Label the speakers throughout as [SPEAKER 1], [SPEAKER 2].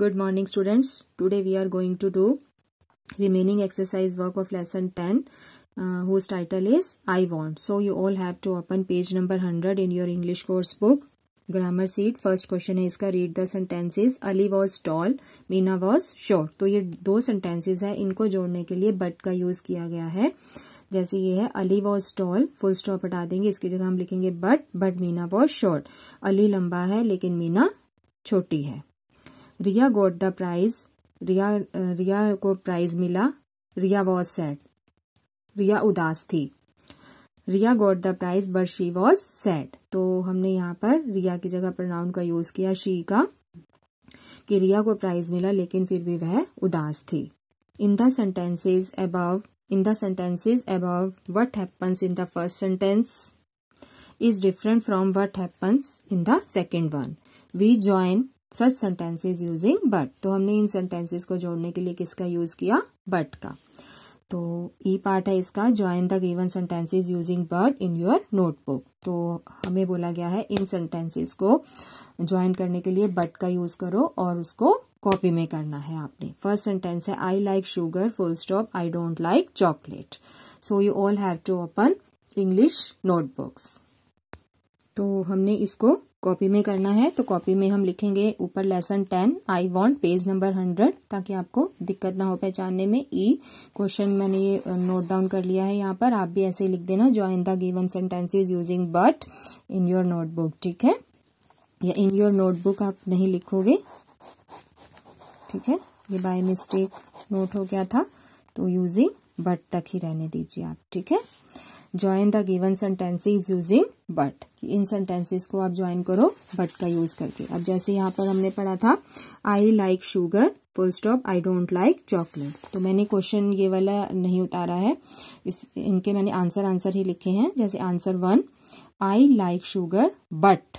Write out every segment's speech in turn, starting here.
[SPEAKER 1] good morning students today we are going to do remaining exercise work of lesson 10 uh, whose title is i want so you all have to open page number 100 in your english course book grammar sheet first question है इसका read the sentences ali was tall meena was short तो ये दो sentences है इनको जोड़ने के लिए but का use किया गया है जैसे ये है Ali was tall full stop हटा देंगे इसकी जगह हम लिखेंगे but but Meena was short Ali लंबा है लेकिन मीना छोटी है रिया गोट द प्राइज रिया रिया को प्राइज मिला रिया वॉज सैड रिया उदास थी Riya got the prize but she was sad तो हमने यहाँ पर रिया की जगह पर नाउन का यूज किया शी का कि रिया को प्राइज मिला लेकिन फिर भी वह उदास थी in the sentences above in the sentences above what happens in the first sentence is different from what happens in the second one we join such sentences using but तो हमने इन सेंटेंसेज को जोड़ने के लिए किसका यूज किया but का तो ई पार्ट है इसका join the given sentences using but in your notebook तो हमें बोला गया है इन सेंटेंसेज को ज्वाइन करने के लिए बट का यूज करो और उसको कॉपी में करना है आपने फर्स्ट सेंटेंस है I like sugar full stop I don't like chocolate so you all have to open English notebooks तो हमने इसको कॉपी में करना है तो कॉपी में हम लिखेंगे ऊपर lesson ten I want page number hundred ताकि आपको दिक्कत ना हो पहचानने में ई e, क्वेश्चन मैंने ये नोट डाउन कर लिया है यहाँ पर आप भी ऐसे लिख देना join the given sentences using but in your notebook ठीक है या इन योर नोटबुक आप नहीं लिखोगे ठीक है ये बाय मिस्टेक नोट हो गया था तो यूजिंग बट तक ही रहने दीजिए आप ठीक है join the given sentences using but इन सेंटेंसेस को आप ज्वाइन करो बट का यूज करके अब जैसे यहाँ पर हमने पढ़ा था I like sugar full stop I don't like chocolate तो मैंने क्वेश्चन ये वाला नहीं उतारा है इस इनके मैंने आंसर आंसर ही लिखे हैं जैसे answer one I like sugar but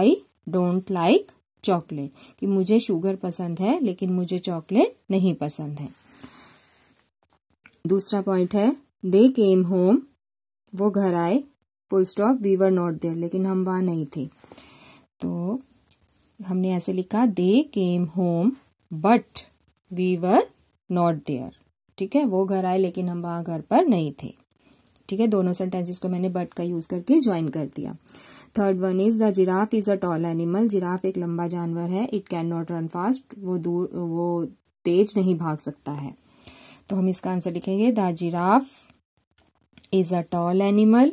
[SPEAKER 1] I don't like chocolate कि मुझे शुगर पसंद है लेकिन मुझे चॉकलेट नहीं पसंद है दूसरा पॉइंट है दे केम होम वो घर आए full stop we were not there लेकिन हम वहाँ नहीं थे तो हमने ऐसे लिखा they came home but we were not there ठीक है वो घर आए लेकिन हम वहाँ घर पर नहीं थे ठीक है दोनों सेंटेंसेस को मैंने बट का यूज करके ज्वाइन कर दिया third one is the giraffe is a tall animal giraffe एक लंबा जानवर है it can not run fast वो दूर वो तेज नहीं भाग सकता है तो हम इसका आंसर लिखेंगे the giraffe is a tall animal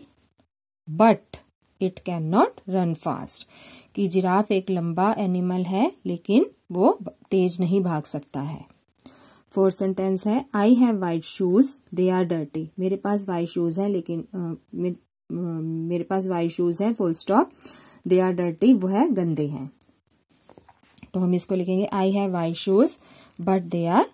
[SPEAKER 1] but it cannot run fast कि जिराफ एक लंबा एनिमल है लेकिन वो तेज नहीं भाग सकता है फोर्थ सेंटेंस है I have white shoes they are dirty मेरे पास वाइट शूज है लेकिन मेरे, आ, मेरे पास वाइट शूज है full stop they are dirty वो है गंदे हैं तो हम इसको लिखेंगे I have white shoes but they are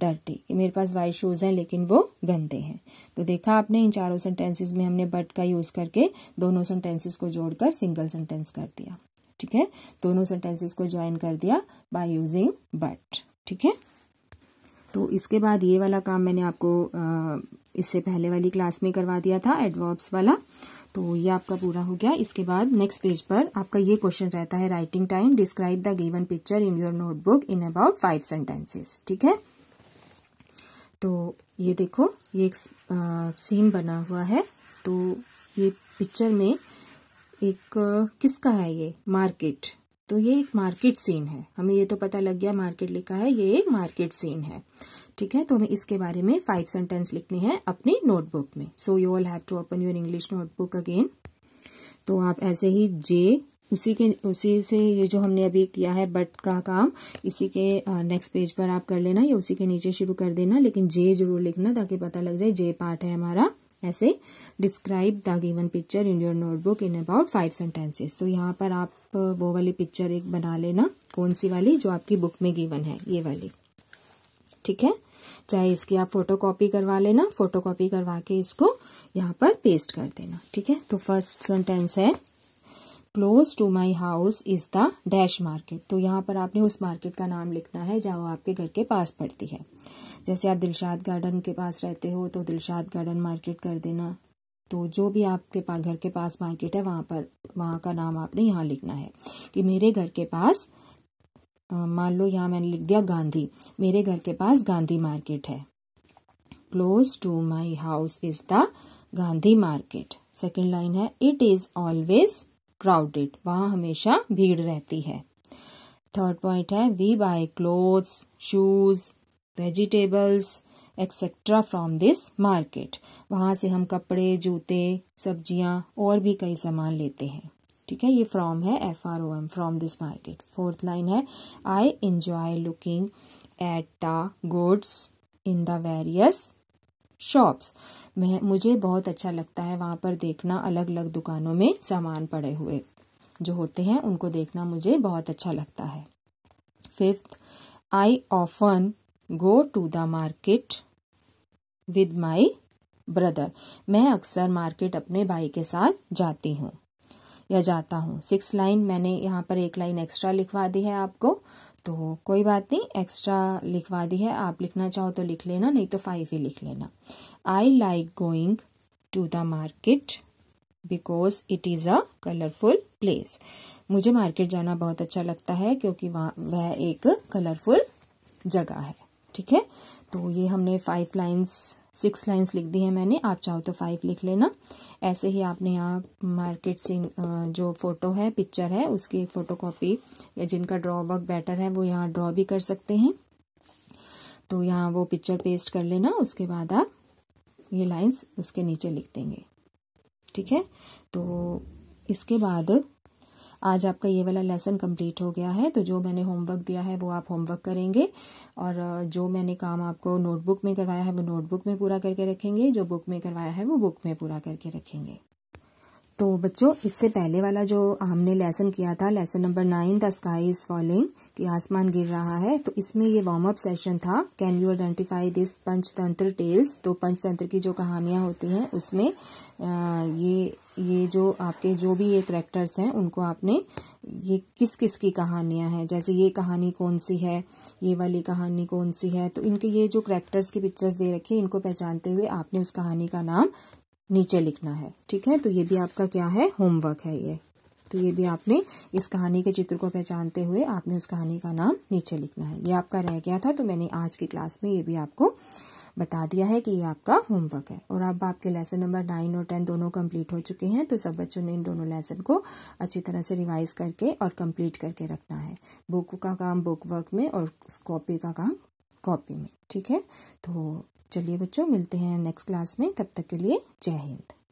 [SPEAKER 1] dirty कि मेरे पास वाइट शूज़ हैं लेकिन वो गंदे हैं तो देखा आपने इन चारों सेंटेंसेस में हमने बट का यूज़ करके दोनों सेंटेंसेस को जोड़कर सिंगल सेंटेंस कर दिया ठीक है दोनों सेंटेंसेस को ज्वाइन कर दिया बाय यूजिंग बट ठीक है तो इसके बाद ये वाला काम मैंने आपको इससे पहले वाली क्लास में करवा दिया था एडवर्ब्स वाला तो ये आपका पूरा हो गया इसके बाद नेक्स्ट पेज पर आपका ये क्वेश्चन रहता है writing time describe the given picture in your notebook in about five sentences ठीक है तो ये देखो ये एक सीन बना हुआ है तो ये पिक्चर में एक किसका है ये मार्केट तो ये एक मार्केट सीन है हमें ये तो पता लग गया मार्केट लिखा है ये एक मार्केट सीन है ठीक है तो हमें इसके बारे में फाइव सेंटेंस लिखने हैं अपनी नोटबुक में so you all have to open your English notebook again तो आप ऐसे ही जे उसी के उसी से ये जो हमने अभी किया है बट का काम इसी के नेक्स्ट पेज पर आप कर लेना या उसी के नीचे शुरू कर देना लेकिन जे जरूर लिखना ताकि पता लग जाए जे पार्ट है हमारा ऐसे describe the given picture in your notebook in about five sentences तो यहाँ पर आप वो वाली पिक्चर एक बना लेना कौन सी वाली जो आपकी बुक में गिवन है ये वाली ठीक है चाहे इसकी आप फोटो कॉपी करवा लेना फोटो कॉपी करवा के इसको यहाँ पर पेस्ट कर देना ठीक है तो फर्स्ट सेंटेंस है close to my house is the dash market तो यहाँ पर आपने उस मार्केट का नाम लिखना है जहाँ आपके घर के पास पड़ती है जैसे आप दिलशाद गार्डन के पास रहते हो तो दिलशाद गार्डन मार्केट कर देना तो जो भी आपके पास घर के पास मार्केट है वहाँ पर वहाँ का नाम आपने यहाँ लिखना है कि मेरे घर के पास मान लो यहाँ मैंने लिख दिया गांधी मेरे घर के पास गांधी मार्केट है close to my house is the Gandhi market second line है इट इज ऑलवेज क्राउडेड वहाँ हमेशा भीड़ रहती है थर्ड पॉइंट है we buy clothes shoes vegetables etcetera from this market वहाँ से हम कपड़े जूते सब्जियाँ और भी कई सामान लेते हैं ठीक है ये फ्रॉम है F R O M from this market fourth line है I enjoy looking at the goods in the various shops मैं मुझे बहुत अच्छा लगता है वहाँ पर देखना अलग अलग दुकानों में सामान पड़े हुए जो होते हैं उनको देखना मुझे बहुत अच्छा लगता है fifth I often go to the market with my brother मैं अक्सर मार्केट अपने भाई के साथ जाती हूँ या जाता हूँ सिक्स लाइन मैंने यहाँ पर एक लाइन एक्स्ट्रा लिखवा दी है आपको तो कोई बात नहीं एक्स्ट्रा लिखवा दी है आप लिखना चाहो तो लिख लेना नहीं तो फाइव ही लिख लेना I like going to the market because it is a colourful place मुझे मार्केट जाना बहुत अच्छा लगता है क्योंकि वहाँ वह एक कलरफुल जगह है ठीक है तो ये हमने फाइव लाइन्स सिक्स लाइन्स लिख दी है मैंने आप चाहो तो फाइव लिख लेना ऐसे ही आपने यहाँ मार्केट से जो फोटो है पिक्चर है उसकी एक फ़ोटो कॉपी या जिनका ड्रॉ वर्क बेटर है वो यहाँ ड्रॉ भी कर सकते हैं तो यहाँ वो पिक्चर पेस्ट कर लेना उसके बाद आप ये लाइंस उसके नीचे लिख देंगे ठीक है तो इसके बाद आज आपका ये वाला लेसन कंप्लीट हो गया है तो जो मैंने होमवर्क दिया है वो आप होमवर्क करेंगे और जो मैंने काम आपको नोटबुक में करवाया है वो नोटबुक में पूरा करके रखेंगे जो बुक में करवाया है वो बुक में पूरा करके रखेंगे तो बच्चों इससे पहले वाला जो हमने लेसन किया था lesson number nine the sky is falling कि आसमान गिर रहा है तो इसमें ये वार्म अप सेशन था can you identify this Panchatantra tales तो पंचतंत्र की जो कहानियाँ होती हैं उसमें ये ये जो आपके जो भी ये करेक्टर्स हैं उनको आपने ये किस किस की कहानियां हैं जैसे ये कहानी कौन सी है ये वाली कहानी कौन सी है तो इनके ये जो करेक्टर्स की पिक्चर्स दे रखी है इनको पहचानते हुए आपने उस कहानी का नाम नीचे लिखना है ठीक है तो ये भी आपका क्या है होमवर्क है ये तो ये भी आपने इस कहानी के चित्र को पहचानते हुए आपने उस कहानी का नाम नीचे लिखना है ये आपका रह गया था तो मैंने आज की क्लास में ये भी आपको बता दिया है कि ये आपका होमवर्क है और अब आपके लेसन नंबर नाइन और टेन दोनों कंप्लीट हो चुके हैं तो सब बच्चों ने इन दोनों लेसन को अच्छी तरह से रिवाइज करके और कंप्लीट करके रखना है बुक का काम बुक वर्क में और कॉपी का काम कॉपी में ठीक है तो चलिए बच्चों मिलते हैं नेक्स्ट क्लास में तब तक के लिए जय हिंद